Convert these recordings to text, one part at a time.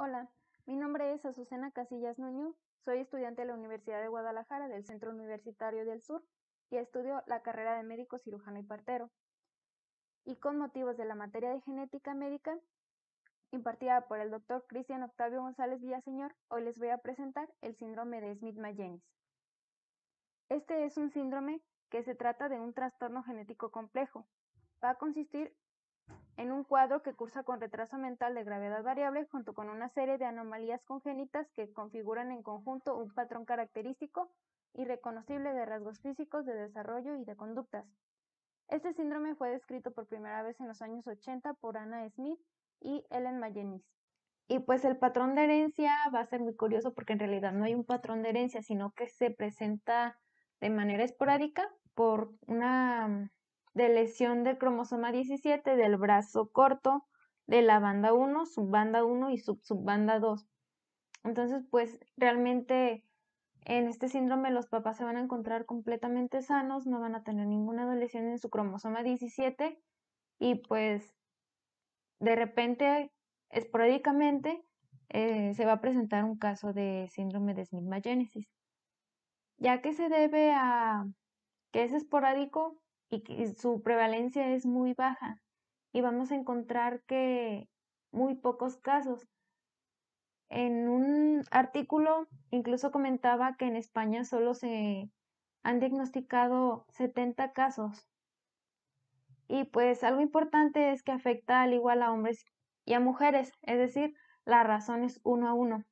Hola, mi nombre es Azucena Casillas Nuño, soy estudiante de la Universidad de Guadalajara del Centro Universitario del Sur y estudio la carrera de médico cirujano y partero. Y con motivos de la materia de genética médica impartida por el doctor Cristian Octavio González Villaseñor, hoy les voy a presentar el síndrome de Smith-Magenis. Este es un síndrome que se trata de un trastorno genético complejo. Va a consistir en un cuadro que cursa con retraso mental de gravedad variable junto con una serie de anomalías congénitas que configuran en conjunto un patrón característico y reconocible de rasgos físicos, de desarrollo y de conductas. Este síndrome fue descrito por primera vez en los años 80 por Anna Smith y Ellen Mayenis. Y pues el patrón de herencia va a ser muy curioso porque en realidad no hay un patrón de herencia, sino que se presenta de manera esporádica por una de lesión del cromosoma 17 del brazo corto de la banda 1, subbanda 1 y subbanda 2. Entonces, pues realmente en este síndrome los papás se van a encontrar completamente sanos, no van a tener ninguna lesión en su cromosoma 17 y pues de repente, esporádicamente, eh, se va a presentar un caso de síndrome de smith ya que se debe a que es esporádico, y su prevalencia es muy baja y vamos a encontrar que muy pocos casos. En un artículo incluso comentaba que en España solo se han diagnosticado 70 casos. Y pues algo importante es que afecta al igual a hombres y a mujeres, es decir, la razón es uno a uno.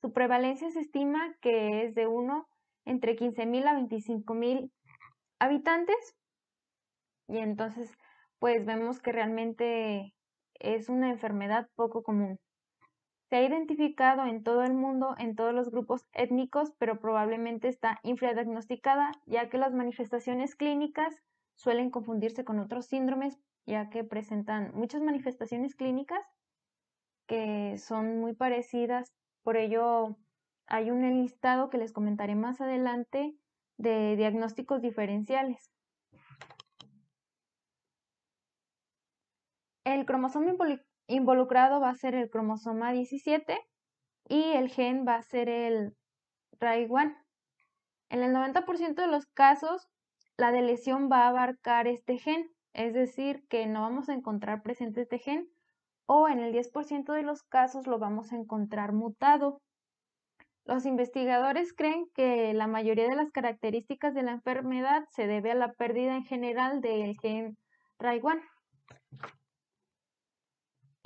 Su prevalencia se estima que es de uno entre 15.000 a 25.000 habitantes y entonces, pues vemos que realmente es una enfermedad poco común. Se ha identificado en todo el mundo, en todos los grupos étnicos, pero probablemente está infradiagnosticada, ya que las manifestaciones clínicas suelen confundirse con otros síndromes, ya que presentan muchas manifestaciones clínicas que son muy parecidas. Por ello, hay un listado que les comentaré más adelante de diagnósticos diferenciales. El cromosoma involucrado va a ser el cromosoma 17 y el gen va a ser el RAI1. En el 90% de los casos, la deleción va a abarcar este gen, es decir, que no vamos a encontrar presente este gen, o en el 10% de los casos lo vamos a encontrar mutado. Los investigadores creen que la mayoría de las características de la enfermedad se debe a la pérdida en general del gen RAI1.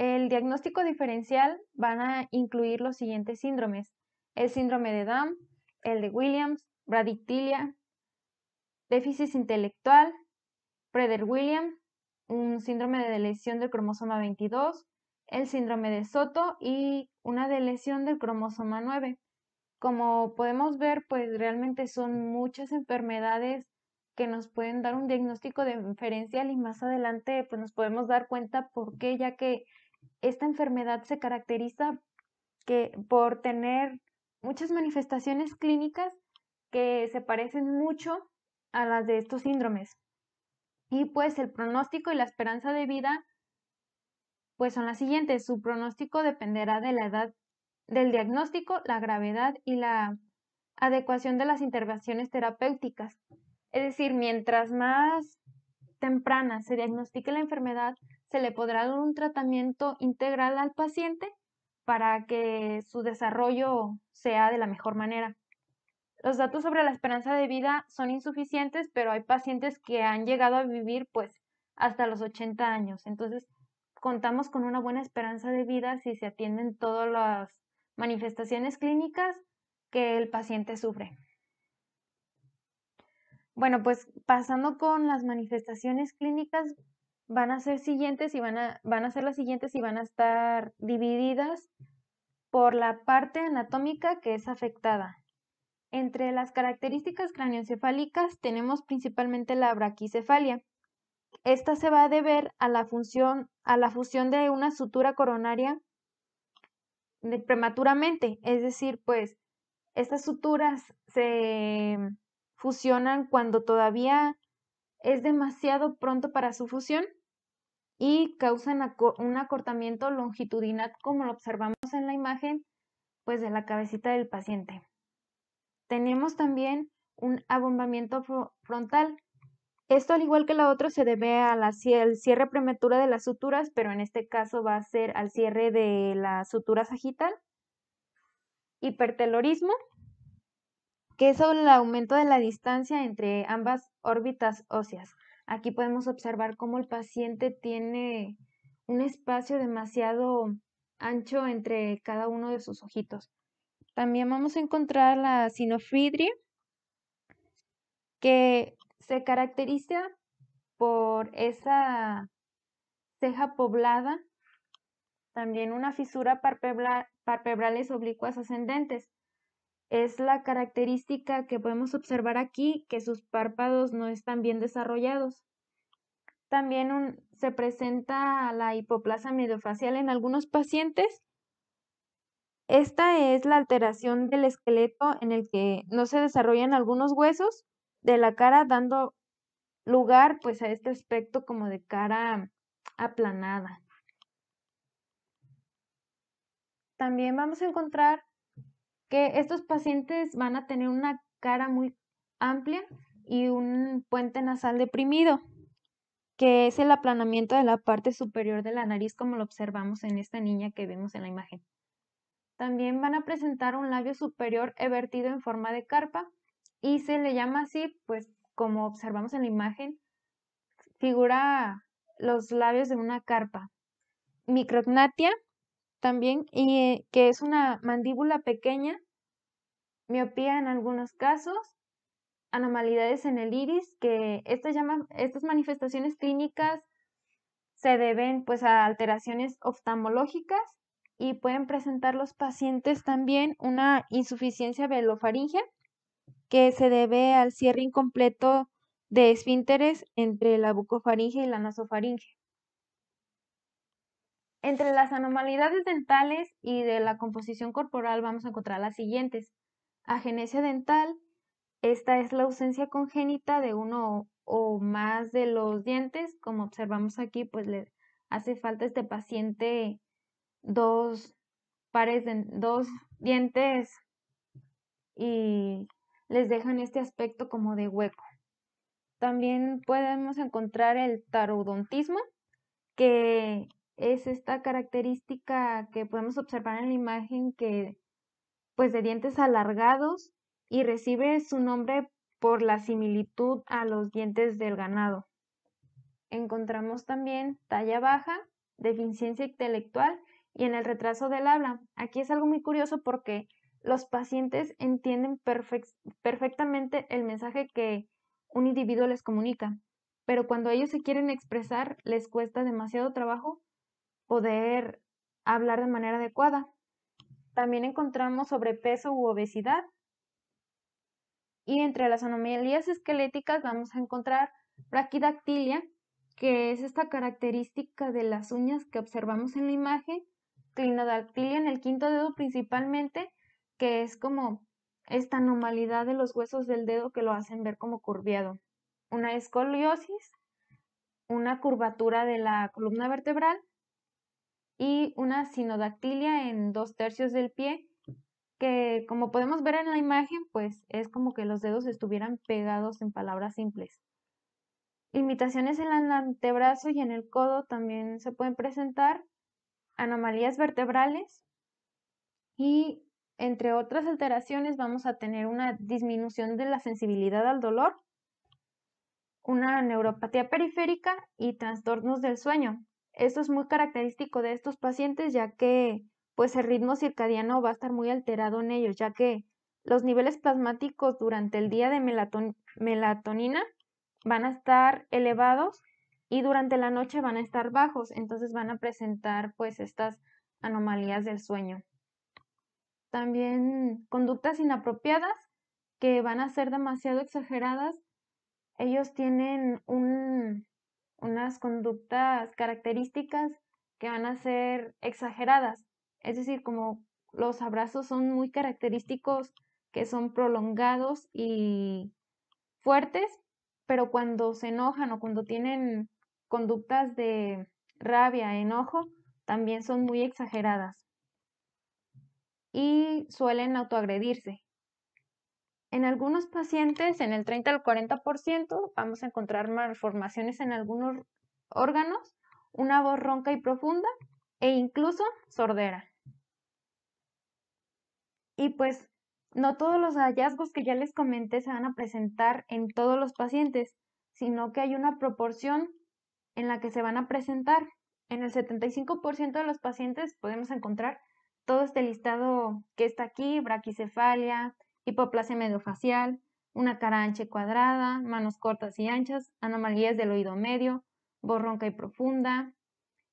El diagnóstico diferencial van a incluir los siguientes síndromes. El síndrome de Down, el de Williams, bradictilia, déficit intelectual, Prader-Williams, un síndrome de lesión del cromosoma 22, el síndrome de Soto y una de lesión del cromosoma 9. Como podemos ver, pues realmente son muchas enfermedades que nos pueden dar un diagnóstico diferencial y más adelante pues nos podemos dar cuenta por qué, ya que esta enfermedad se caracteriza que, por tener muchas manifestaciones clínicas que se parecen mucho a las de estos síndromes. Y pues el pronóstico y la esperanza de vida pues son las siguientes. Su pronóstico dependerá de la edad del diagnóstico, la gravedad y la adecuación de las intervenciones terapéuticas. Es decir, mientras más temprana se diagnostique la enfermedad, se le podrá dar un tratamiento integral al paciente para que su desarrollo sea de la mejor manera. Los datos sobre la esperanza de vida son insuficientes, pero hay pacientes que han llegado a vivir pues hasta los 80 años. Entonces, contamos con una buena esperanza de vida si se atienden todas las manifestaciones clínicas que el paciente sufre. Bueno, pues pasando con las manifestaciones clínicas, van a ser siguientes y van a, van a ser las siguientes y van a estar divididas por la parte anatómica que es afectada. Entre las características craneoencefálicas tenemos principalmente la braquicefalia. Esta se va a deber a la, función, a la fusión de una sutura coronaria prematuramente, es decir, pues estas suturas se fusionan cuando todavía es demasiado pronto para su fusión y causan un acortamiento longitudinal como lo observamos en la imagen pues de la cabecita del paciente. Tenemos también un abombamiento frontal. Esto al igual que la otra se debe al cierre prematura de las suturas, pero en este caso va a ser al cierre de la sutura sagital. Hipertelorismo, que es el aumento de la distancia entre ambas órbitas óseas. Aquí podemos observar cómo el paciente tiene un espacio demasiado ancho entre cada uno de sus ojitos. También vamos a encontrar la sinofidria, que se caracteriza por esa ceja poblada, también una fisura parpebrales oblicuas ascendentes es la característica que podemos observar aquí, que sus párpados no están bien desarrollados. También se presenta la hipoplasia mediofacial en algunos pacientes. Esta es la alteración del esqueleto en el que no se desarrollan algunos huesos de la cara, dando lugar pues a este aspecto como de cara aplanada. También vamos a encontrar que estos pacientes van a tener una cara muy amplia y un puente nasal deprimido, que es el aplanamiento de la parte superior de la nariz como lo observamos en esta niña que vemos en la imagen. También van a presentar un labio superior evertido en forma de carpa y se le llama así, pues como observamos en la imagen, figura los labios de una carpa. Micrognatia también, y que es una mandíbula pequeña, miopía en algunos casos, anomalidades en el iris, que estas, estas manifestaciones clínicas se deben pues a alteraciones oftalmológicas y pueden presentar los pacientes también una insuficiencia velofaringe que se debe al cierre incompleto de esfínteres entre la bucofaringe y la nasofaringe. Entre las anomalidades dentales y de la composición corporal vamos a encontrar las siguientes. Agenesia dental, esta es la ausencia congénita de uno o más de los dientes. Como observamos aquí, pues le hace falta a este paciente dos pares de dos dientes y les dejan este aspecto como de hueco. También podemos encontrar el tarodontismo, que es esta característica que podemos observar en la imagen que pues de dientes alargados y recibe su nombre por la similitud a los dientes del ganado. Encontramos también talla baja, deficiencia intelectual y en el retraso del habla. Aquí es algo muy curioso porque los pacientes entienden perfectamente el mensaje que un individuo les comunica, pero cuando ellos se quieren expresar les cuesta demasiado trabajo poder hablar de manera adecuada. También encontramos sobrepeso u obesidad. Y entre las anomalías esqueléticas vamos a encontrar braquidactilia, que es esta característica de las uñas que observamos en la imagen, clinodactilia en el quinto dedo principalmente, que es como esta anomalía de los huesos del dedo que lo hacen ver como curviado, una escoliosis, una curvatura de la columna vertebral y una sinodactilia en dos tercios del pie, que como podemos ver en la imagen, pues es como que los dedos estuvieran pegados en palabras simples. Limitaciones en el antebrazo y en el codo también se pueden presentar, anomalías vertebrales y entre otras alteraciones vamos a tener una disminución de la sensibilidad al dolor, una neuropatía periférica y trastornos del sueño, esto es muy característico de estos pacientes ya que pues el ritmo circadiano va a estar muy alterado en ellos, ya que los niveles plasmáticos durante el día de melatonina van a estar elevados y durante la noche van a estar bajos, entonces van a presentar pues estas anomalías del sueño. También conductas inapropiadas que van a ser demasiado exageradas. Ellos tienen un unas conductas características que van a ser exageradas. Es decir, como los abrazos son muy característicos, que son prolongados y fuertes, pero cuando se enojan o cuando tienen conductas de rabia, enojo, también son muy exageradas y suelen autoagredirse. En algunos pacientes, en el 30 al 40%, vamos a encontrar malformaciones en algunos órganos, una voz ronca y profunda e incluso sordera. Y pues no todos los hallazgos que ya les comenté se van a presentar en todos los pacientes, sino que hay una proporción en la que se van a presentar. En el 75% de los pacientes podemos encontrar todo este listado que está aquí, braquicefalia, hipoplasia mediofacial, una cara ancha y cuadrada, manos cortas y anchas, anomalías del oído medio, voz ronca y profunda.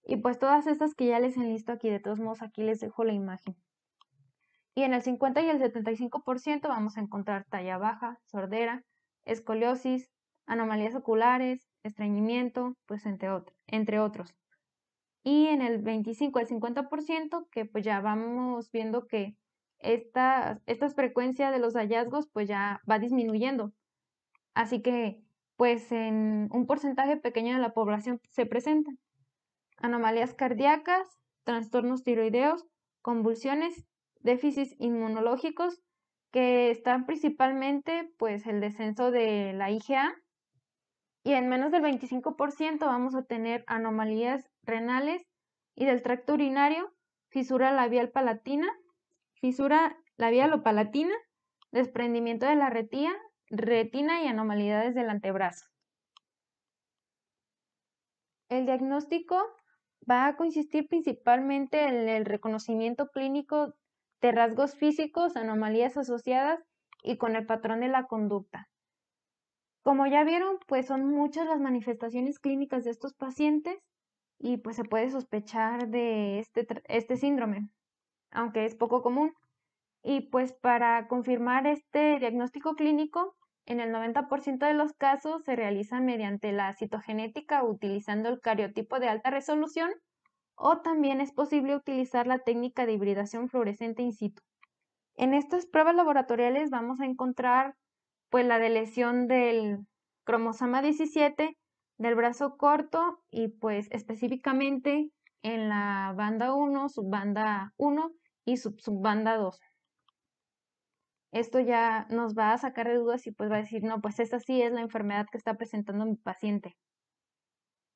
Y pues todas estas que ya les listo aquí, de todos modos aquí les dejo la imagen. Y en el 50 y el 75% vamos a encontrar talla baja, sordera, escoliosis, anomalías oculares, estreñimiento, pues entre, entre otros. Y en el 25 al 50% que pues ya vamos viendo que esta frecuencia de los hallazgos pues ya va disminuyendo. Así que pues en un porcentaje pequeño de la población se presentan anomalías cardíacas, trastornos tiroideos, convulsiones, déficits inmunológicos, que están principalmente pues el descenso de la IgA y en menos del 25% vamos a tener anomalías renales y del tracto urinario, fisura labial palatina fisura labial o palatina, desprendimiento de la retía, retina y anomalidades del antebrazo. El diagnóstico va a consistir principalmente en el reconocimiento clínico de rasgos físicos, anomalías asociadas y con el patrón de la conducta. Como ya vieron, pues son muchas las manifestaciones clínicas de estos pacientes y pues se puede sospechar de este, este síndrome aunque es poco común. Y pues para confirmar este diagnóstico clínico, en el 90% de los casos se realiza mediante la citogenética utilizando el cariotipo de alta resolución o también es posible utilizar la técnica de hibridación fluorescente in situ. En estas pruebas laboratoriales vamos a encontrar pues la deleción del cromosoma 17 del brazo corto y pues específicamente en la banda 1, subbanda 1 y sub subbanda 2. Esto ya nos va a sacar de dudas y pues va a decir, no, pues esta sí es la enfermedad que está presentando mi paciente.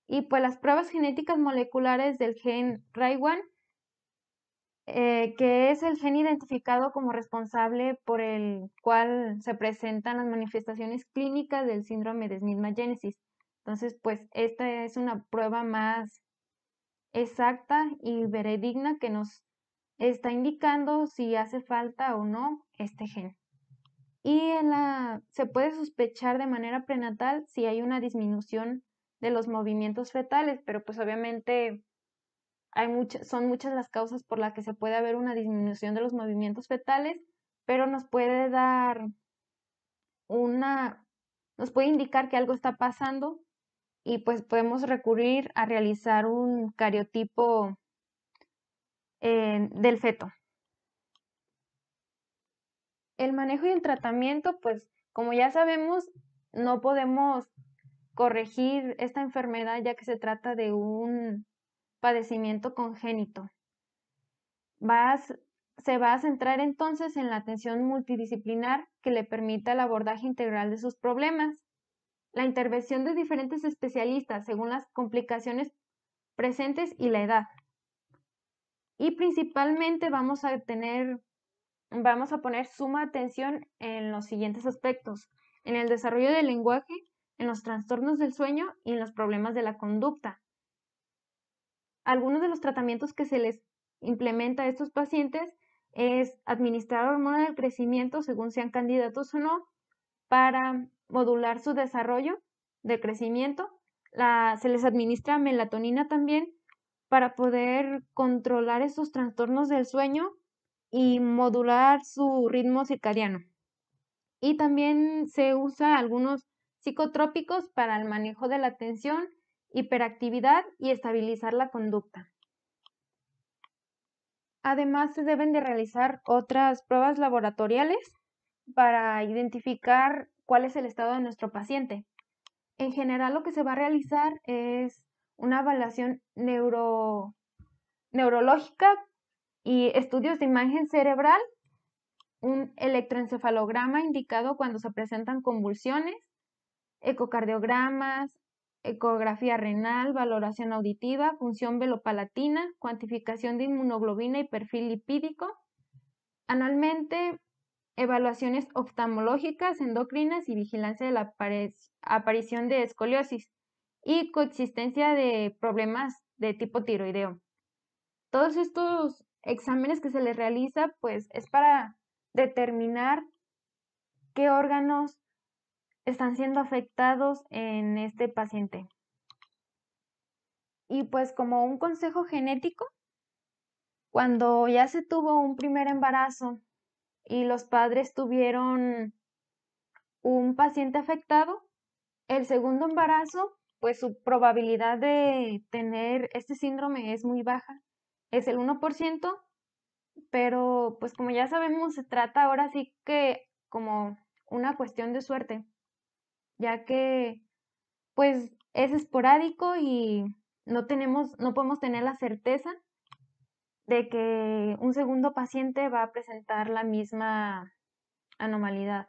Y pues las pruebas genéticas moleculares del gen Raiwan, eh, que es el gen identificado como responsable por el cual se presentan las manifestaciones clínicas del síndrome de Smith-Magenesis. Entonces, pues esta es una prueba más exacta y veredigna que nos está indicando si hace falta o no este gen. Y en la, se puede sospechar de manera prenatal si hay una disminución de los movimientos fetales, pero pues obviamente hay son muchas las causas por las que se puede haber una disminución de los movimientos fetales, pero nos puede dar una, nos puede indicar que algo está pasando y pues podemos recurrir a realizar un cariotipo eh, del feto. El manejo y el tratamiento, pues como ya sabemos, no podemos corregir esta enfermedad ya que se trata de un padecimiento congénito. se va a centrar entonces en la atención multidisciplinar que le permita el abordaje integral de sus problemas la intervención de diferentes especialistas según las complicaciones presentes y la edad. Y principalmente vamos a tener, vamos a poner suma atención en los siguientes aspectos, en el desarrollo del lenguaje, en los trastornos del sueño y en los problemas de la conducta. Algunos de los tratamientos que se les implementa a estos pacientes es administrar hormonas de crecimiento según sean candidatos o no para modular su desarrollo de crecimiento. se les administra melatonina también para poder controlar esos trastornos del sueño y modular su ritmo circadiano. Y también se usa algunos psicotrópicos para el manejo de la atención, hiperactividad y estabilizar la conducta. Además, se deben de realizar otras pruebas laboratoriales para identificar cuál es el estado de nuestro paciente. En general lo que se va a realizar es una evaluación neurológica y estudios de imagen cerebral, un electroencefalograma indicado cuando se presentan convulsiones, ecocardiogramas, ecografía renal, valoración auditiva, función velopalatina, cuantificación de inmunoglobina y perfil lipídico. Anualmente evaluaciones oftalmológicas, endocrinas y vigilancia de la aparición de escoliosis y coexistencia de problemas de tipo tiroideo. Todos estos exámenes que se les realiza, pues es para determinar qué órganos están siendo afectados en este paciente. Y pues como un consejo genético, cuando ya se tuvo un primer embarazo y los padres tuvieron un paciente afectado, el segundo embarazo, pues su probabilidad de tener este síndrome es muy baja, es el 1%, pero pues como ya sabemos, se trata ahora sí que como una cuestión de suerte, ya que pues es esporádico y no tenemos, no podemos tener la certeza de que un segundo paciente va a presentar la misma anomalía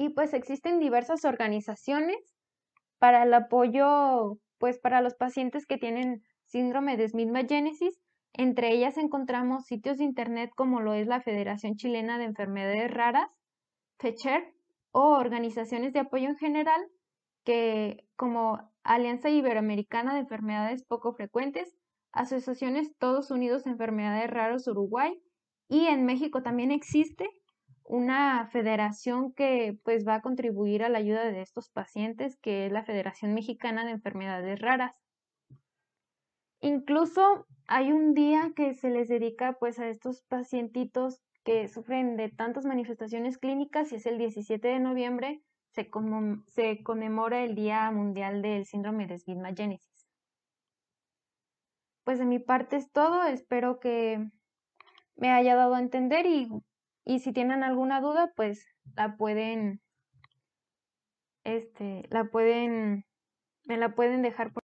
Y pues existen diversas organizaciones para el apoyo, pues para los pacientes que tienen síndrome de Smith-Magenesis. Entre ellas encontramos sitios de internet como lo es la Federación Chilena de Enfermedades Raras, FECHER, o organizaciones de apoyo en general que como Alianza Iberoamericana de Enfermedades Poco Frecuentes, asociaciones Todos Unidos Enfermedades Raras Uruguay y en México también existe una federación que pues va a contribuir a la ayuda de estos pacientes que es la Federación Mexicana de Enfermedades Raras. Incluso hay un día que se les dedica pues a estos pacientitos que sufren de tantas manifestaciones clínicas y es el 17 de noviembre se, conmemora el Día Mundial del Síndrome de Génesis. Pues de mi parte es todo, espero que me haya dado a entender y, y si tienen alguna duda, pues la pueden, este, la pueden, me la pueden dejar por